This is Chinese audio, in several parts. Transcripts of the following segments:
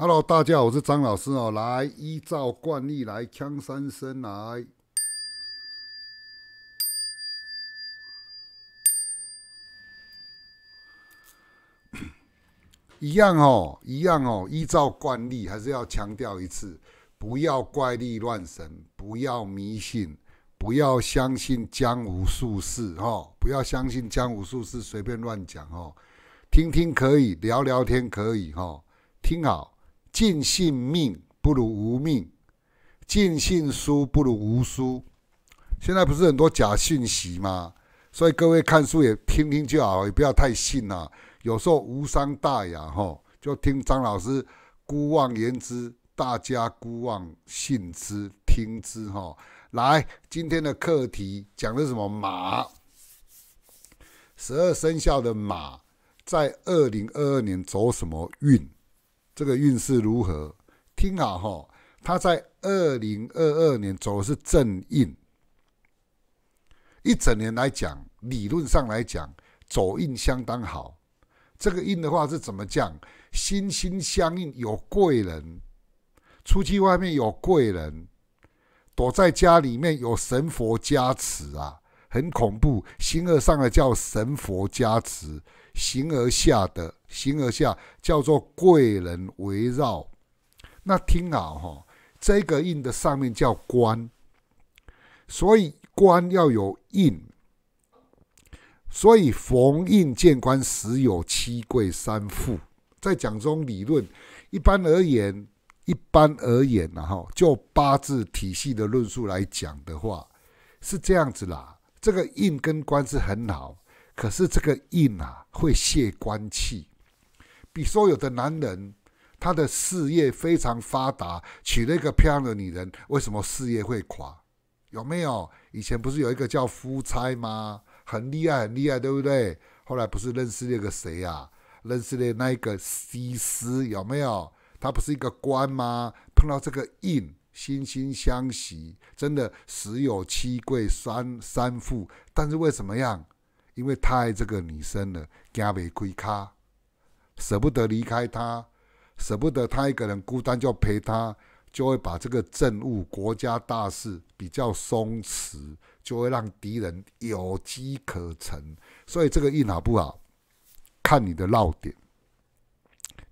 Hello，大家好，我是张老师哦。来，依照惯例来，腔三声来。一样哦，一样哦。依照惯例，还是要强调一次，不要怪力乱神，不要迷信，不要相信江湖术士哦，不要相信江湖术士随便乱讲哦。听听可以，聊聊天可以哦，听好。尽信命不如无命，尽信书不如无书。现在不是很多假讯息吗？所以各位看书也听听就好，也不要太信啊。有时候无伤大雅，哦，就听张老师孤妄言之，大家孤妄信之，听之，吼。来，今天的课题讲的什么？马，十二生肖的马在二零二二年走什么运？这个运势如何？听好哈，他在二零二二年走的是正印，一整年来讲，理论上来讲，走印相当好。这个印的话是怎么讲？心心相印，有贵人，出去外面有贵人，躲在家里面有神佛加持啊，很恐怖，星二上的叫神佛加持。形而下的形而下叫做贵人围绕，那听好哈，这个印的上面叫官，所以官要有印，所以逢印见官时有七贵三富。在讲中理论，一般而言，一般而言，然后就八字体系的论述来讲的话，是这样子啦。这个印跟官是很好。可是这个印啊，会泄官气，比所有的男人，他的事业非常发达，娶了一个漂亮的女人，为什么事业会垮？有没有？以前不是有一个叫夫差吗？很厉害，很厉害，对不对？后来不是认识那个谁啊？认识的那一个西施，有没有？他不是一个官吗？碰到这个印，惺惺相惜，真的十有七贵三三富，但是为什么样？因为太这个女生了，惊未开卡，舍不得离开她，舍不得她一个人孤单，就陪她，就会把这个政务、国家大事比较松弛，就会让敌人有机可乘。所以这个运好不好，看你的绕点。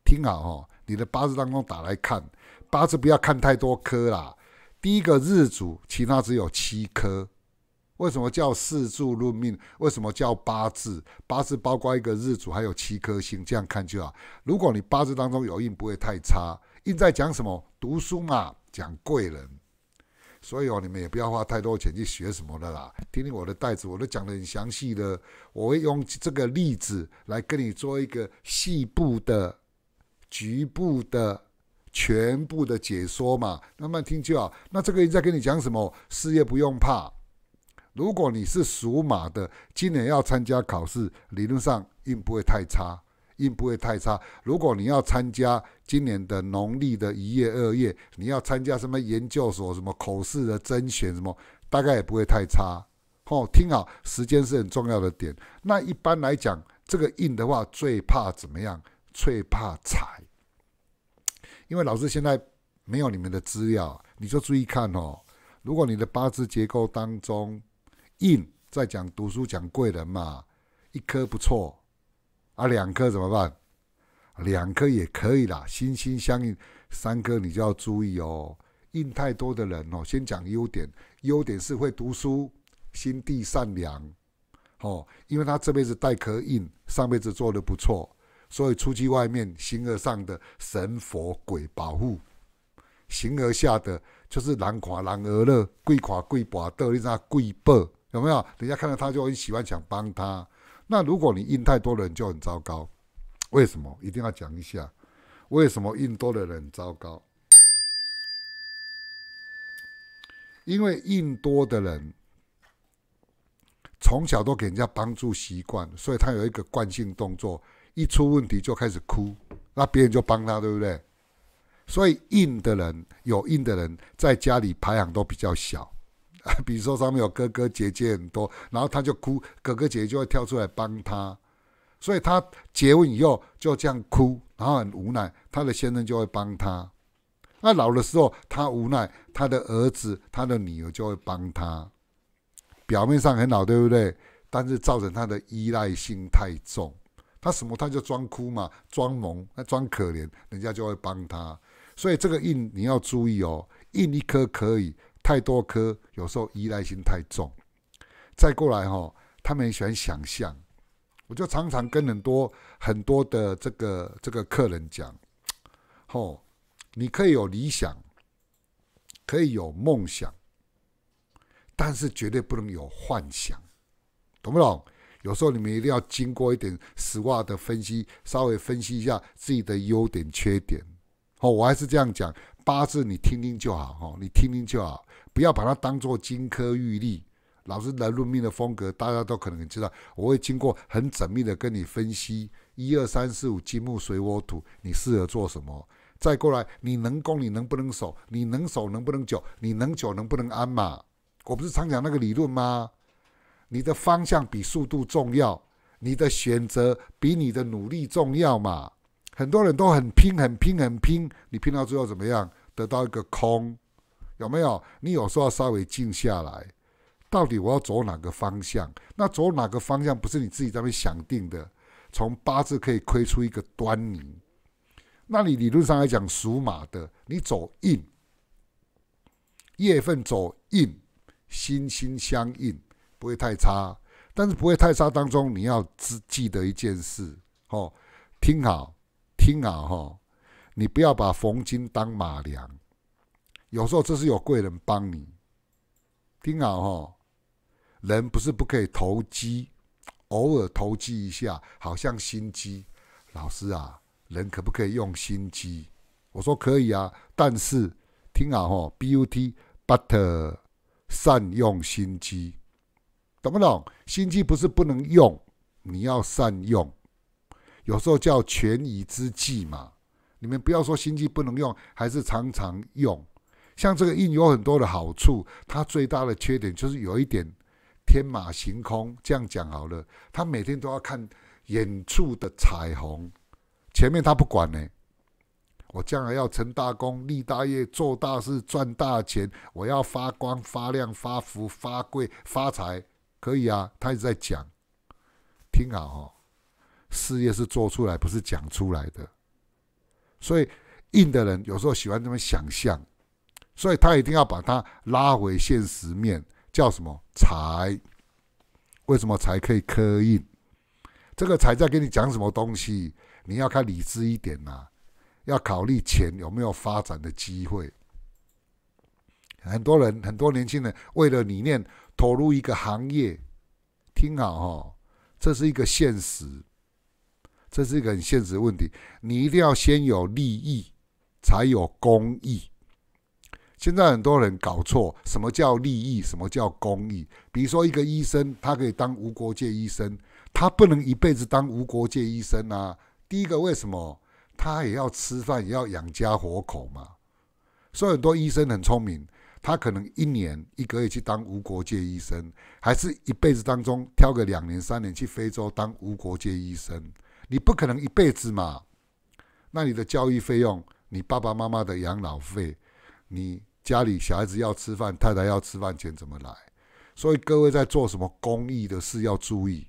听好哦，你的八字当中打来看，八字不要看太多颗啦。第一个日主，其他只有七颗。为什么叫四柱论命？为什么叫八字？八字包括一个日主，还有七颗星，这样看就好。如果你八字当中有印，不会太差。印在讲什么？读书嘛，讲贵人。所以哦，你们也不要花太多钱去学什么的啦。听听我的袋子，我都讲的很详细的。我会用这个例子来跟你做一个细部的、局部的、全部的解说嘛。慢慢听就好。那这个人在跟你讲什么？事业不用怕。如果你是属马的，今年要参加考试，理论上运不会太差，运不会太差。如果你要参加今年的农历的一月、二月，你要参加什么研究所、什么口试的甄选，什么大概也不会太差。哦，听好，时间是很重要的点。那一般来讲，这个印的话，最怕怎么样？最怕踩，因为老师现在没有你们的资料，你就注意看哦。如果你的八字结构当中，印再讲读书讲贵人嘛，一颗不错，啊，两颗怎么办？两颗也可以啦，心心相印。三颗你就要注意哦，印太多的人哦。先讲优点，优点是会读书，心地善良，哦，因为他这辈子带颗印，上辈子做的不错，所以出去外面形而上的神佛鬼保护，形而下的就是人垮人而乐，贵垮贵跋道，你讲贵暴。有没有？人家看到他就喜欢，想帮他。那如果你印太多人，就很糟糕。为什么？一定要讲一下，为什么印多的人糟糕？因为印多的人从小都给人家帮助习惯，所以他有一个惯性动作，一出问题就开始哭，那别人就帮他，对不对？所以印的人有印的人，在家里排行都比较小。比如说，上面有哥哥姐姐很多，然后他就哭，哥哥姐姐就会跳出来帮他，所以他结婚以后就这样哭，然后很无奈，他的先生就会帮他。那老的时候，他无奈，他的儿子、他的女儿就会帮他。表面上很好，对不对？但是造成他的依赖性太重，他什么他就装哭嘛，装萌，他装可怜，人家就会帮他。所以这个印你要注意哦，印一颗可以。太多科，有时候依赖性太重。再过来哈，他们喜欢想象。我就常常跟很多很多的这个这个客人讲，吼，你可以有理想，可以有梦想，但是绝对不能有幻想，懂不懂？有时候你们一定要经过一点实话的分析，稍微分析一下自己的优点缺点。哦，我还是这样讲，八字你听听就好，哦，你听听就好。不要把它当做金科玉律，老师来论命的风格，大家都可能知道。我会经过很缜密的跟你分析，一二三四五金木水火土，你适合做什么？再过来，你能攻，你能不能守？你能守，能不能久？你能久，能不能安嘛？我不是常讲那个理论吗？你的方向比速度重要，你的选择比你的努力重要嘛？很多人都很拼，很拼，很拼，你拼到最后怎么样？得到一个空。有没有？你有时候要稍微静下来，到底我要走哪个方向？那走哪个方向不是你自己在那边想定的？从八字可以窥出一个端倪。那你理论上来讲，属马的，你走印，月份走印，心心相印，不会太差。但是不会太差当中，你要记记得一件事，哦，听好，听好，哈，你不要把逢金当马良。有时候这是有贵人帮你，听好哈，人不是不可以投机，偶尔投机一下好像心机。老师啊，人可不可以用心机？我说可以啊，但是听好哈，but but 善用心机，懂不懂？心机不是不能用，你要善用，有时候叫权宜之计嘛。你们不要说心机不能用，还是常常用。像这个印有很多的好处，他最大的缺点就是有一点天马行空。这样讲好了，他每天都要看远处的彩虹，前面他不管呢。我将来要成大功、立大业、做大事、赚大钱，我要发光发亮、发福发贵、发财，可以啊。他一直在讲，听好，事业是做出来，不是讲出来的。所以硬的人有时候喜欢这么想象。所以他一定要把它拉回现实面，叫什么财？为什么财可以刻印？这个财在给你讲什么东西？你要看理智一点呐，要考虑钱有没有发展的机会。很多人，很多年轻人为了理念投入一个行业，听好哈，这是一个现实，这是一个很现实问题。你一定要先有利益，才有公益。现在很多人搞错什么叫利益，什么叫公益。比如说，一个医生，他可以当无国界医生，他不能一辈子当无国界医生啊。第一个，为什么？他也要吃饭，也要养家活口嘛。所以，很多医生很聪明，他可能一年一个月去当无国界医生，还是一辈子当中挑个两年、三年去非洲当无国界医生。你不可能一辈子嘛？那你的教育费用，你爸爸妈妈的养老费，你。家里小孩子要吃饭，太太要吃饭，钱怎么来？所以各位在做什么公益的事要注意，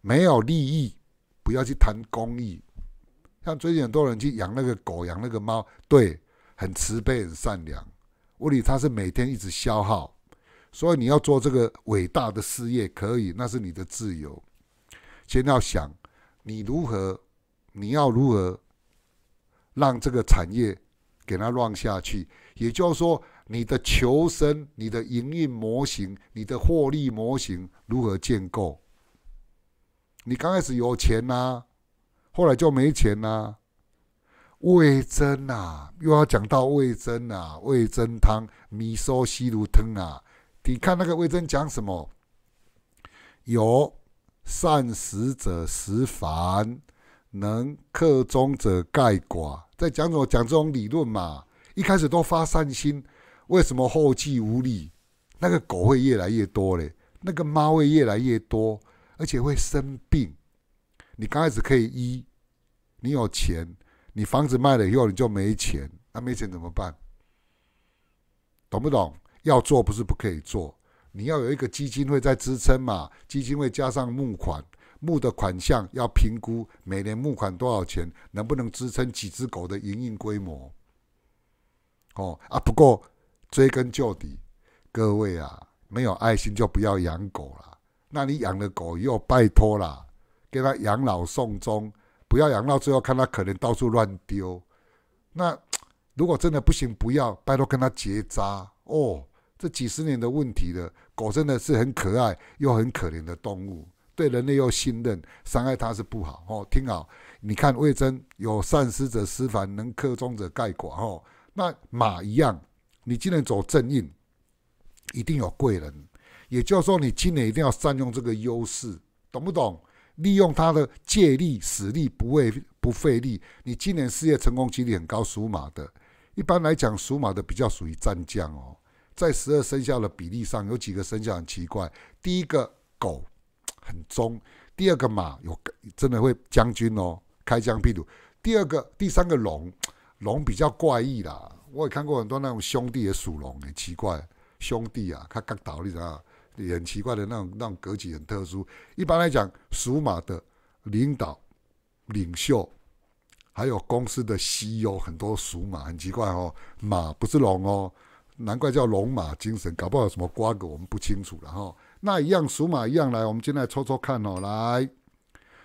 没有利益不要去谈公益。像最近很多人去养那个狗，养那个猫，对，很慈悲，很善良。问题他是每天一直消耗，所以你要做这个伟大的事业可以，那是你的自由。先要想你如何，你要如何让这个产业。给它乱下去，也就是说，你的求生、你的营运模型、你的获利模型如何建构？你刚开始有钱呐，后来就没钱呐。魏征呐，又要讲到魏征啊，魏征汤、米寿西庐汤啊，你看那个魏征讲什么？有善食者食繁，能克中者盖寡。在讲什么？讲这种理论嘛？一开始都发善心，为什么后继无力？那个狗会越来越多嘞，那个猫会越来越多，而且会生病。你刚开始可以医，你有钱，你房子卖了以后你就没钱，那没钱怎么办？懂不懂？要做不是不可以做，你要有一个基金会在支撑嘛，基金会加上募款。募的款项要评估每年募款多少钱，能不能支撑几只狗的营运规模？哦啊，不过追根究底，各位啊，没有爱心就不要养狗了。那你养了狗又拜托啦，给他养老送终，不要养到最后看它可能到处乱丢。那如果真的不行，不要拜托跟他结扎哦。这几十年的问题了，狗真的是很可爱又很可怜的动物。对人类又信任，伤害他是不好哦。听好，你看魏征有善施者施凡，能克中者盖寡哦。那马一样，你今年走正印，一定有贵人。也就是说，你今年一定要善用这个优势，懂不懂？利用他的借力使力，不费不费力。你今年事业成功几率很高，属马的。一般来讲，属马的比较属于战将哦。在十二生肖的比例上，有几个生肖很奇怪。第一个狗。很忠，第二个马有个真的会将军哦，开疆辟土。第二个、第三个龙，龙比较怪异啦。我也看过很多那种兄弟也属龙，很奇怪。兄弟啊，他刚倒你怎样？很奇怪的那种那种格局很特殊。一般来讲，属马的领导、领袖，还有公司的 CEO 很多属马，很奇怪哦。马不是龙哦，难怪叫龙马精神，搞不好有什么瓜葛，我们不清楚了哈。那一样属马一样来，我们进来抽抽看哦。来，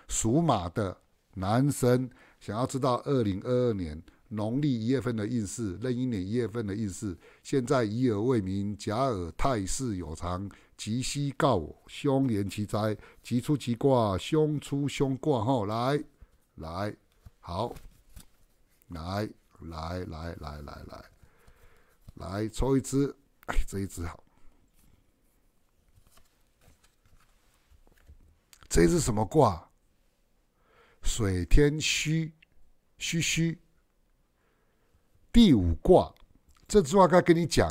属马的男生想要知道二零二二年农历一月份的运势，壬寅年一月份的运势。现在以耳为名，假耳太世有常，吉兮告我，凶言其灾，吉出吉卦，凶出凶卦。吼，来，来，好，来，来，来，来，来，来，来抽一只，哎，这一只好。这是什么卦？水天需，需需。第五卦，这句话该跟你讲，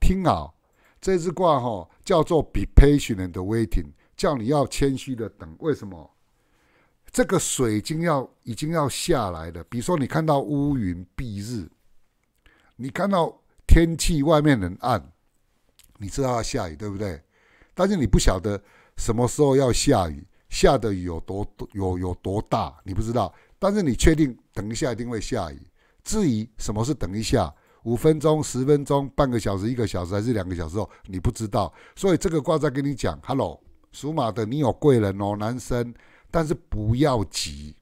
听好，这支卦哈叫做“比 ”，a i t i n g 叫你要谦虚的等。为什么？这个水已经要，已经要下来了。比如说，你看到乌云蔽日，你看到天气外面很暗，你知道要下雨，对不对？但是你不晓得。什么时候要下雨？下的雨有多多有有多大？你不知道，但是你确定等一下一定会下雨。至于什么是等一下，五分钟、十分钟、半个小时、一个小时还是两个小时，你不知道。所以这个卦在跟你讲，哈喽，属马的，你有贵人，哦，男生，但是不要急，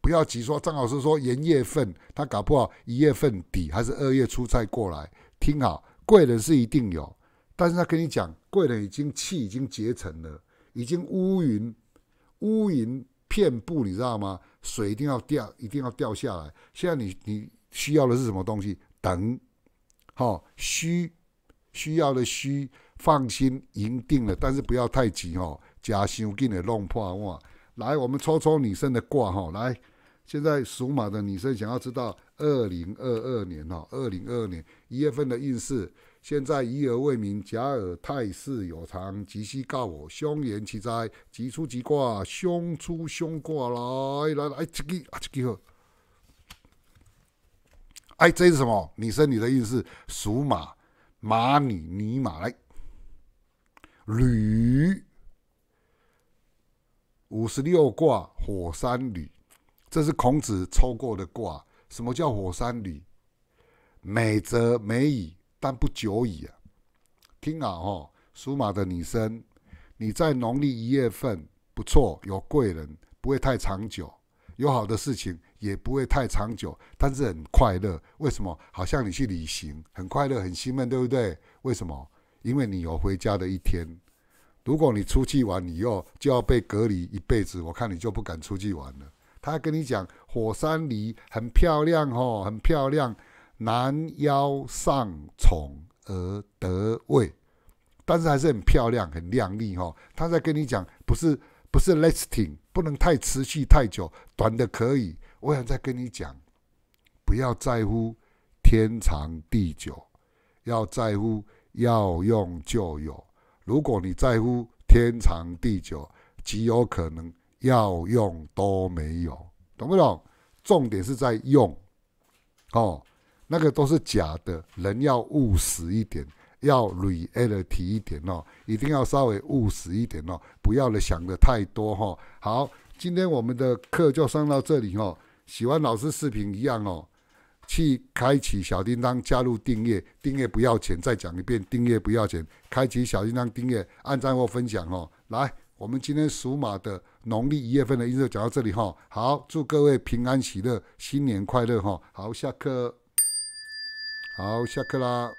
不要急。说张老师说元月份，他搞不好一月份底还是二月初再过来。听好，贵人是一定有。但是他跟你讲，贵人已经气已经结成了，已经乌云乌云遍布，你知道吗？水一定要掉，一定要掉下来。现在你你需要的是什么东西？等，好，需需要的需放心赢定了，但是不要太急哦，假心给你弄破。来，我们抽抽女生的卦哈。来，现在属马的女生想要知道二零二二年哈，二零二二年一月份的运势。现在以耳为名，假耳太势有常，即须告我凶言其灾，吉出即卦，凶出凶卦来来来，这个啊，这个哎，这是什么？你生，你的意思是属马，马你你马，来，吕，五十六卦火山吕，这是孔子抽过的卦。什么叫火山吕？美则美矣。但不久矣，听啊，吼，属马的女生，你在农历一月份不错，有贵人，不会太长久，有好的事情也不会太长久，但是很快乐。为什么？好像你去旅行，很快乐，很兴奋，对不对？为什么？因为你有回家的一天。如果你出去玩，你又就要被隔离一辈子，我看你就不敢出去玩了。他跟你讲火山里很漂亮，哦，很漂亮。男妖上宠而得位，但是还是很漂亮、很靓丽哈。他在跟你讲，不是不是 lasting，不能太持续太久，短的可以。我想再跟你讲，不要在乎天长地久，要在乎要用就有。如果你在乎天长地久，极有可能要用都没有，懂不懂？重点是在用，哦。那个都是假的，人要务实一点，要 a lt 一点哦，一定要稍微务实一点哦，不要了想的太多哈。好，今天我们的课就上到这里哦。喜欢老师视频一样哦，去开启小叮当，加入订阅，订阅不要钱。再讲一遍，订阅不要钱，开启小叮当订阅，按赞或分享哦。来，我们今天属马的农历一月份的运势讲到这里哈。好，祝各位平安喜乐，新年快乐哈。好，下课。好，下课啦。